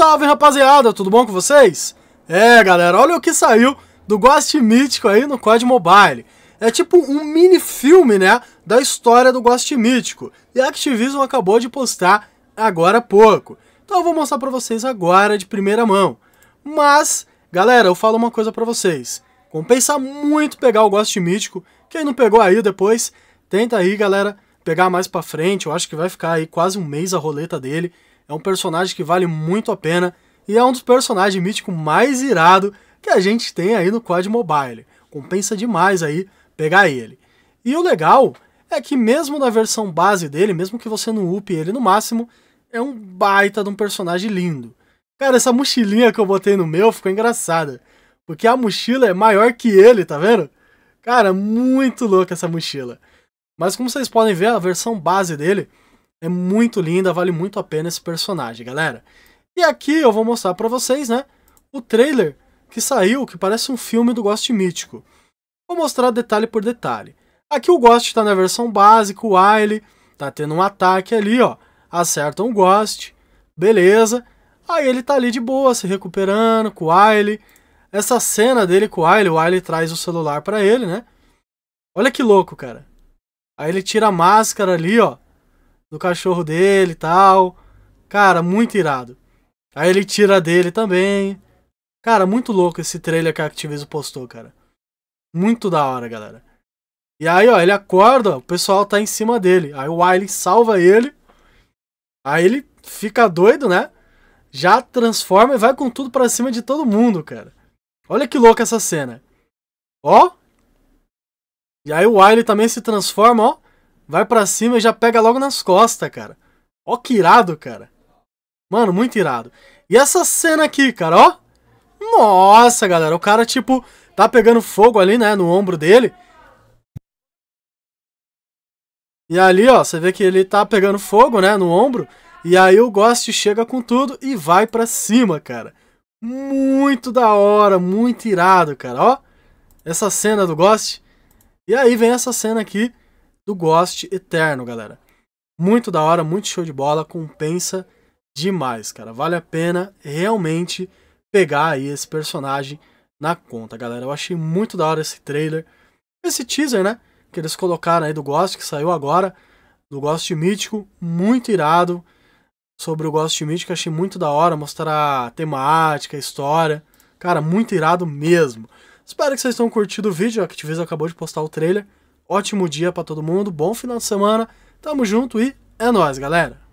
Salve rapaziada, tudo bom com vocês? É galera, olha o que saiu do Ghost Mítico aí no COD Mobile. É tipo um mini filme, né, da história do Ghost Mítico. E a Activision acabou de postar agora há pouco. Então eu vou mostrar pra vocês agora de primeira mão. Mas, galera, eu falo uma coisa pra vocês. Compensa muito pegar o Ghost Mítico. Quem não pegou aí depois, tenta aí, galera, pegar mais pra frente. Eu acho que vai ficar aí quase um mês a roleta dele. É um personagem que vale muito a pena e é um dos personagens míticos mais irado que a gente tem aí no Quad Mobile. Compensa demais aí pegar ele. E o legal é que mesmo na versão base dele, mesmo que você não upe ele no máximo, é um baita de um personagem lindo. Cara, essa mochilinha que eu botei no meu ficou engraçada. Porque a mochila é maior que ele, tá vendo? Cara, muito louca essa mochila. Mas como vocês podem ver, a versão base dele é muito linda, vale muito a pena esse personagem, galera. E aqui eu vou mostrar para vocês, né, o trailer que saiu, que parece um filme do Ghost Mítico. Vou mostrar detalhe por detalhe. Aqui o Ghost está na versão básica, o Wily tá tendo um ataque ali, ó. Acerta um Ghost, beleza. Aí ele tá ali de boa, se recuperando com o Wily. Essa cena dele com o Wily, o Wily traz o celular para ele, né? Olha que louco, cara. Aí ele tira a máscara ali, ó do cachorro dele e tal. Cara, muito irado. Aí ele tira dele também. Cara, muito louco esse trailer que a Activision postou, cara. Muito da hora, galera. E aí, ó, ele acorda, o pessoal tá em cima dele. Aí o Wiley salva ele. Aí ele fica doido, né? Já transforma e vai com tudo para cima de todo mundo, cara. Olha que louca essa cena. Ó. E aí o Wiley também se transforma, ó vai para cima e já pega logo nas costas, cara. Ó que irado, cara. Mano, muito irado. E essa cena aqui, cara, ó. Nossa, galera, o cara, tipo, tá pegando fogo ali, né, no ombro dele. E ali, ó, você vê que ele tá pegando fogo, né, no ombro. E aí o Ghost chega com tudo e vai pra cima, cara. Muito da hora, muito irado, cara, ó. Essa cena do Ghost. E aí vem essa cena aqui do Ghost Eterno, galera. Muito da hora, muito show de bola, compensa demais, cara. Vale a pena realmente pegar aí esse personagem na conta, galera. Eu achei muito da hora esse trailer. Esse teaser, né? Que eles colocaram aí do Ghost, que saiu agora. Do Ghost Mítico, muito irado. Sobre o Ghost Mítico, achei muito da hora. Mostrar a temática, a história. Cara, muito irado mesmo. Espero que vocês tenham curtido o vídeo. A Activision acabou de postar o trailer. Ótimo dia para todo mundo, bom final de semana. Tamo junto e é nóis, galera!